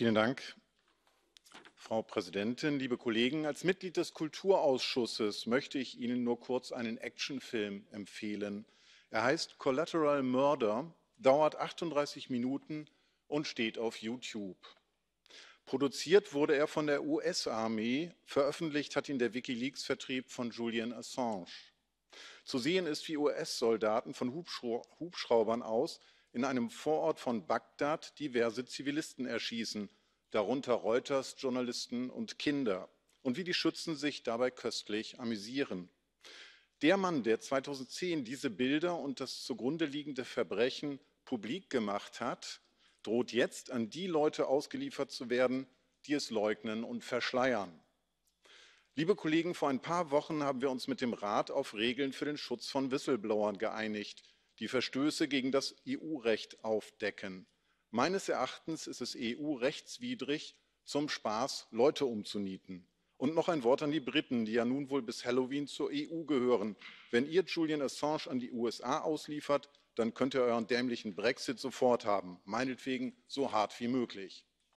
Vielen Dank, Frau Präsidentin, liebe Kollegen. Als Mitglied des Kulturausschusses möchte ich Ihnen nur kurz einen Actionfilm empfehlen. Er heißt Collateral Murder, dauert 38 Minuten und steht auf YouTube. Produziert wurde er von der US-Armee, veröffentlicht hat ihn der Wikileaks-Vertrieb von Julian Assange. Zu sehen ist, wie US-Soldaten von Hubschraubern aus in einem Vorort von Bagdad diverse Zivilisten erschießen, darunter Reuters, Journalisten und Kinder, und wie die Schützen sich dabei köstlich amüsieren. Der Mann, der 2010 diese Bilder und das zugrunde liegende Verbrechen publik gemacht hat, droht jetzt an die Leute ausgeliefert zu werden, die es leugnen und verschleiern. Liebe Kollegen, vor ein paar Wochen haben wir uns mit dem Rat auf Regeln für den Schutz von Whistleblowern geeinigt die Verstöße gegen das EU-Recht aufdecken. Meines Erachtens ist es EU-rechtswidrig, zum Spaß Leute umzunieten. Und noch ein Wort an die Briten, die ja nun wohl bis Halloween zur EU gehören. Wenn ihr Julian Assange an die USA ausliefert, dann könnt ihr euren dämlichen Brexit sofort haben, meinetwegen so hart wie möglich.